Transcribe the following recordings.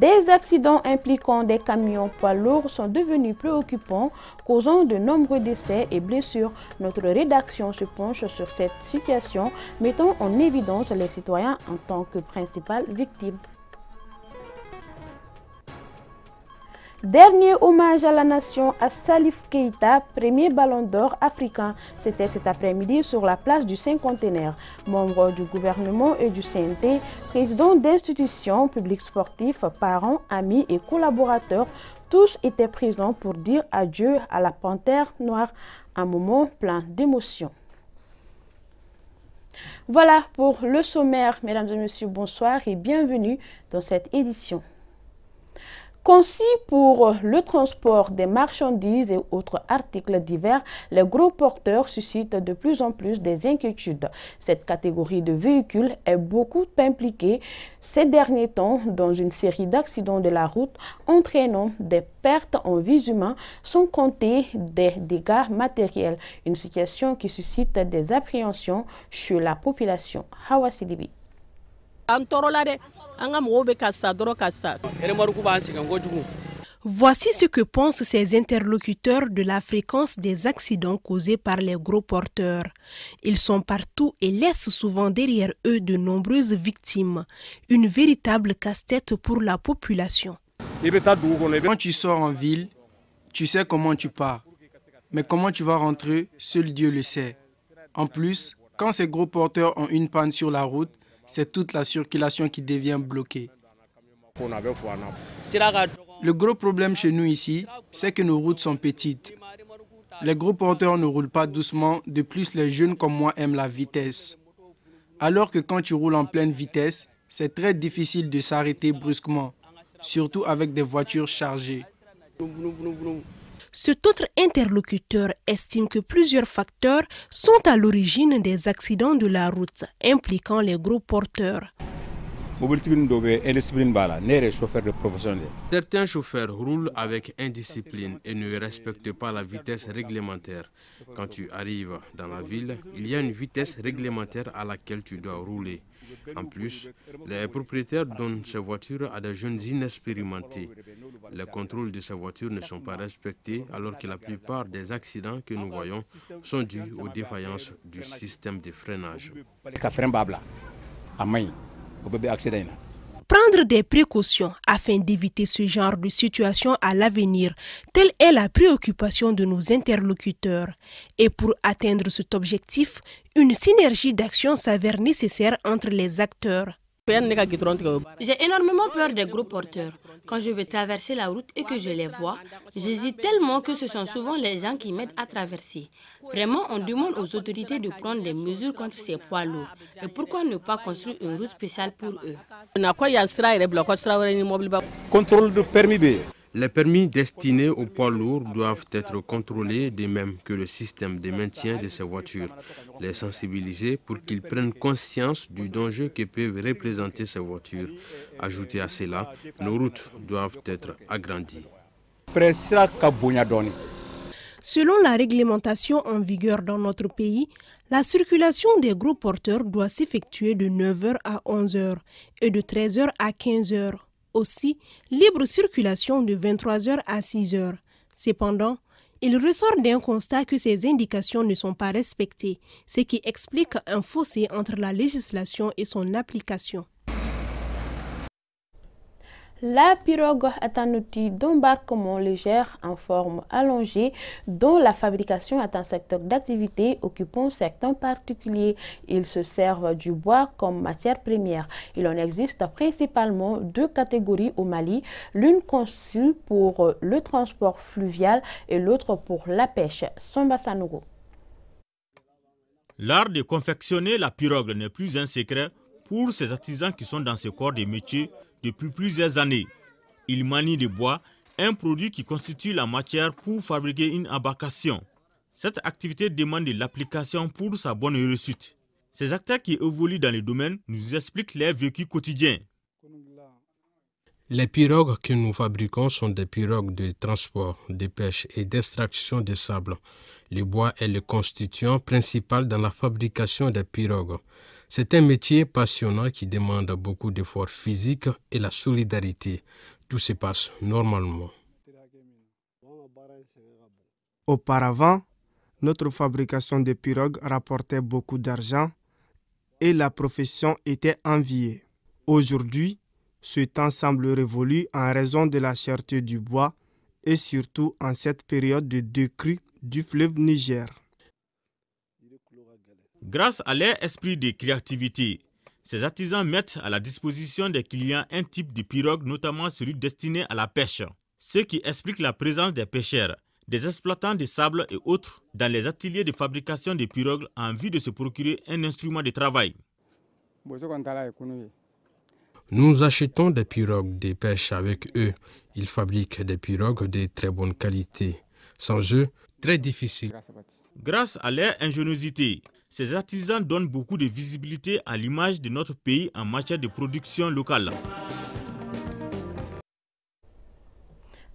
Des accidents impliquant des camions poids lourds sont devenus préoccupants, causant de nombreux décès et blessures. Notre rédaction se penche sur cette situation, mettant en évidence les citoyens en tant que principales victimes. Dernier hommage à la nation à Salif Keita, premier ballon d'or africain. C'était cet après-midi sur la place du Saint-Contenaire. Membre du gouvernement et du CNT, président d'institutions publics sportifs, parents, amis et collaborateurs, tous étaient présents pour dire adieu à la panthère noire, un moment plein d'émotion. Voilà pour le sommaire. Mesdames et messieurs, bonsoir et bienvenue dans cette édition concis pour le transport des marchandises et autres articles divers, les gros porteurs suscitent de plus en plus des inquiétudes. Cette catégorie de véhicules est beaucoup impliquée ces derniers temps dans une série d'accidents de la route entraînant des pertes en vies humaines sans compter des dégâts matériels, une situation qui suscite des appréhensions chez la population. Hawa Voici ce que pensent ces interlocuteurs de la fréquence des accidents causés par les gros porteurs. Ils sont partout et laissent souvent derrière eux de nombreuses victimes. Une véritable casse-tête pour la population. Quand tu sors en ville, tu sais comment tu pars. Mais comment tu vas rentrer, seul Dieu le sait. En plus, quand ces gros porteurs ont une panne sur la route, c'est toute la circulation qui devient bloquée. Le gros problème chez nous ici, c'est que nos routes sont petites. Les gros porteurs ne roulent pas doucement, de plus les jeunes comme moi aiment la vitesse. Alors que quand tu roules en pleine vitesse, c'est très difficile de s'arrêter brusquement, surtout avec des voitures chargées. Cet autre interlocuteur estime que plusieurs facteurs sont à l'origine des accidents de la route impliquant les gros porteurs. Certains chauffeurs roulent avec indiscipline et ne respectent pas la vitesse réglementaire. Quand tu arrives dans la ville, il y a une vitesse réglementaire à laquelle tu dois rouler. En plus, les propriétaires donnent ces voitures à des jeunes inexpérimentés. Les contrôles de sa voiture ne sont pas respectés alors que la plupart des accidents que nous voyons sont dus aux défaillances du système de freinage. Prendre des précautions afin d'éviter ce genre de situation à l'avenir, telle est la préoccupation de nos interlocuteurs. Et pour atteindre cet objectif, une synergie d'action s'avère nécessaire entre les acteurs. J'ai énormément peur des gros porteurs. Quand je vais traverser la route et que je les vois, j'hésite tellement que ce sont souvent les gens qui m'aident à traverser. Vraiment, on demande aux autorités de prendre des mesures contre ces poids lourds. Et pourquoi ne pas construire une route spéciale pour eux Contrôle de permis B. Les permis destinés aux poids lourds doivent être contrôlés de même que le système de maintien de ces voitures. Les sensibiliser pour qu'ils prennent conscience du danger que peuvent représenter ces voitures. Ajouté à cela, nos routes doivent être agrandies. Selon la réglementation en vigueur dans notre pays, la circulation des gros porteurs doit s'effectuer de 9h à 11h et de 13h à 15h aussi libre circulation de 23h à 6h. Cependant, il ressort d'un constat que ces indications ne sont pas respectées, ce qui explique un fossé entre la législation et son application. La pirogue est un outil d'embarquement légère en forme allongée dont la fabrication est un secteur d'activité occupant certains particulier. Ils se servent du bois comme matière première. Il en existe principalement deux catégories au Mali, l'une conçue pour le transport fluvial et l'autre pour la pêche. Samba L'art de confectionner la pirogue n'est plus un secret pour ces artisans qui sont dans ce corps de métier depuis plusieurs années. Ils manient le bois, un produit qui constitue la matière pour fabriquer une embarcation. Cette activité demande l'application pour sa bonne réussite. Ces acteurs qui évoluent dans le domaine nous expliquent leur vécu quotidien. Les pirogues que nous fabriquons sont des pirogues de transport, de pêche et d'extraction de sable. Le bois est le constituant principal dans la fabrication des pirogues. C'est un métier passionnant qui demande beaucoup d'efforts physiques et la solidarité. Tout se passe normalement. Auparavant, notre fabrication de pirogues rapportait beaucoup d'argent et la profession était enviée. Aujourd'hui, ce temps semble révolu en raison de la cherté du bois et surtout en cette période de décrue du fleuve Niger. Grâce à leur esprit de créativité, ces artisans mettent à la disposition des clients un type de pirogue, notamment celui destiné à la pêche, ce qui explique la présence des pêcheurs, des exploitants de sable et autres dans les ateliers de fabrication de pirogues en vue de se procurer un instrument de travail. Nous achetons des pirogues de pêche avec eux. Ils fabriquent des pirogues de très bonne qualité. Sans eux, très difficile. Grâce à leur ingéniosité, ces artisans donnent beaucoup de visibilité à l'image de notre pays en matière de production locale.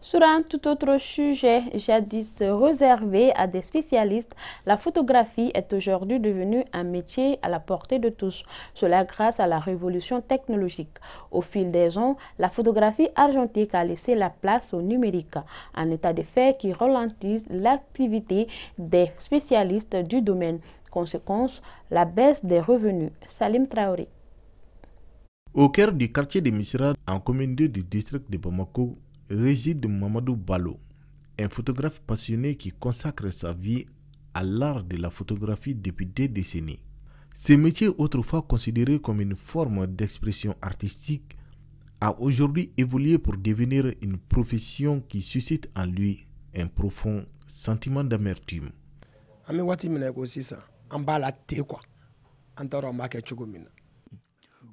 Sur un tout autre sujet, jadis réservé à des spécialistes, la photographie est aujourd'hui devenue un métier à la portée de tous, cela grâce à la révolution technologique. Au fil des ans, la photographie argentique a laissé la place au numérique, un état de fait qui ralentit l'activité des spécialistes du domaine. Conséquence, la baisse des revenus. Salim Traoré. Au cœur du quartier de Misra, en commune 2 du district de Bamako, réside Mamadou Ballo, un photographe passionné qui consacre sa vie à l'art de la photographie depuis des décennies. Ce métier, autrefois considéré comme une forme d'expression artistique, a aujourd'hui évolué pour devenir une profession qui suscite en lui un profond sentiment d'amertume.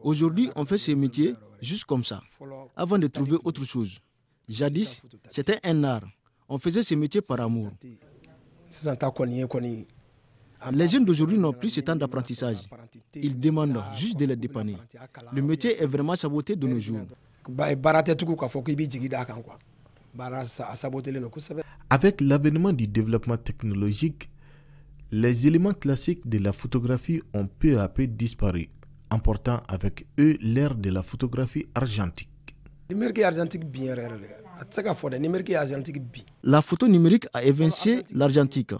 Aujourd'hui, on fait ce métier juste comme ça, avant de trouver autre chose. Jadis, c'était un art. On faisait ce métier par amour. Les jeunes d'aujourd'hui n'ont plus ce temps d'apprentissage. Ils demandent juste de les dépanner. Le métier est vraiment saboté de nos jours. Avec l'avènement du développement technologique, les éléments classiques de la photographie ont peu à peu disparu, emportant avec eux l'ère de la photographie argentique. Ah, la photo numérique a évincé l'argentique.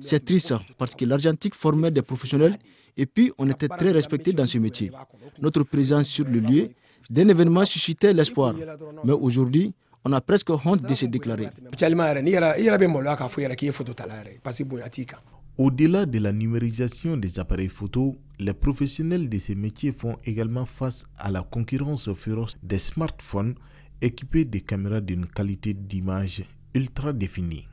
C'est triste parce que l'argentique formait des professionnels et puis on était très respecté dans ce métier. Notre présence sur le lieu d'un événement suscitait l'espoir. Mais aujourd'hui, on a presque honte de se déclarer. Au-delà de la numérisation des appareils photo, les professionnels de ces métiers font également face à la concurrence féroce des smartphones équipés de caméras d'une qualité d'image ultra définie.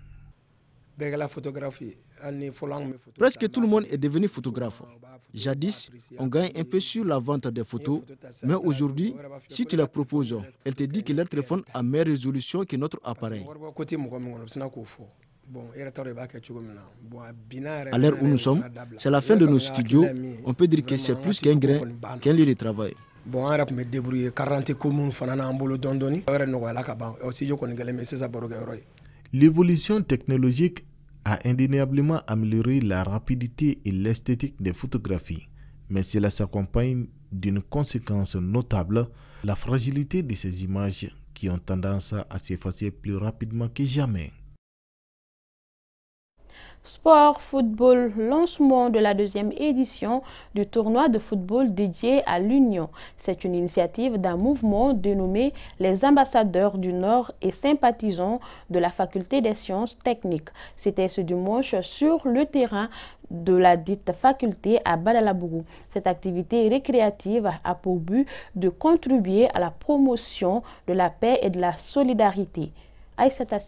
Presque tout le monde est devenu photographe. Jadis, on gagne un peu sur la vente des photos, mais aujourd'hui, si tu la proposes, elle te dit que leur téléphone a meilleure résolution que notre appareil. À l'heure où nous sommes, c'est la fin de nos studios. On peut dire que c'est plus qu'un grain, qu'un lieu de travail. L'évolution technologique a indéniablement amélioré la rapidité et l'esthétique des photographies, mais cela s'accompagne d'une conséquence notable, la fragilité de ces images qui ont tendance à s'effacer plus rapidement que jamais. Sport Football, lancement de la deuxième édition du tournoi de football dédié à l'Union. C'est une initiative d'un mouvement dénommé les ambassadeurs du Nord et sympathisants de la faculté des sciences techniques. C'était ce dimanche sur le terrain de la dite faculté à Badalabougou. Cette activité récréative a pour but de contribuer à la promotion de la paix et de la solidarité. Aïssata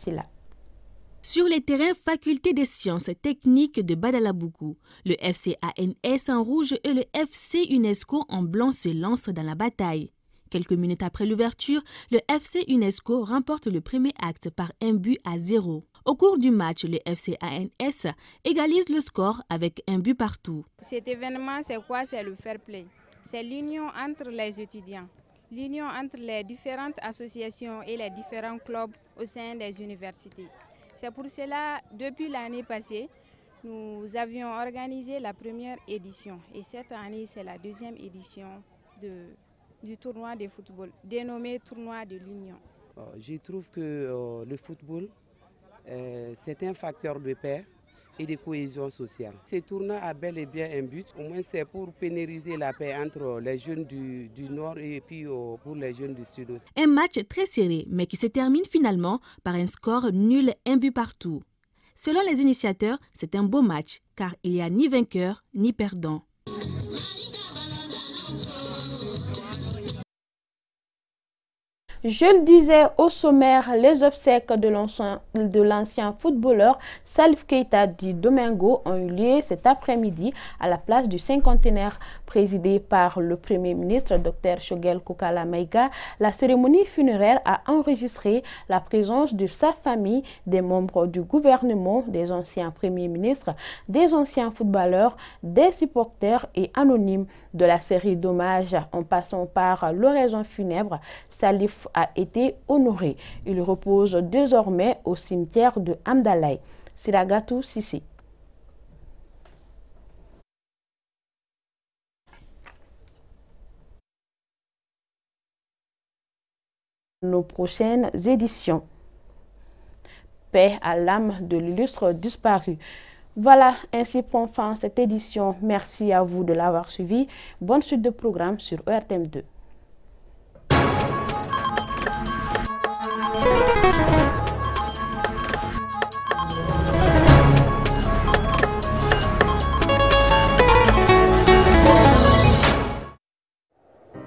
sur les terrains Faculté des sciences techniques de Badalabougou, le FCANS en rouge et le FC UNESCO en blanc se lancent dans la bataille. Quelques minutes après l'ouverture, le FC UNESCO remporte le premier acte par un but à zéro. Au cours du match, le FCANS égalise le score avec un but partout. Cet événement, c'est quoi C'est le fair play. C'est l'union entre les étudiants, l'union entre les différentes associations et les différents clubs au sein des universités. C'est pour cela, depuis l'année passée, nous avions organisé la première édition et cette année, c'est la deuxième édition du tournoi de football, dénommé Tournoi de l'Union. Euh, je trouve que euh, le football, euh, c'est un facteur de paix et de cohésion sociale. Ce tournant a bel et bien un but, au moins c'est pour pénériser la paix entre les jeunes du, Nord et puis euh, pour les jeunes du Sud aussi. Un match très serré, mais qui se termine finalement par un score nul, un but partout. Selon les initiateurs, c'est un beau match, car il n'y a ni vainqueur ni perdant. Je le disais au sommaire, les obsèques de l'ancien footballeur Salif Keita Di Domingo ont eu lieu cet après-midi à la place du cinquantenaire présidé par le Premier ministre Dr Shogel Koukala La cérémonie funéraire a enregistré la présence de sa famille, des membres du gouvernement, des anciens premiers ministres, des anciens footballeurs, des supporters et anonymes de la série d'hommages en passant par l'oraison funèbre. Salif a été honoré. Il repose désormais au cimetière de Amdalaï. Siragatou Sissi. Nos prochaines éditions. Paix à l'âme de l'illustre disparu. Voilà, ainsi prend fin cette édition. Merci à vous de l'avoir suivi. Bonne suite de programme sur ERTM2.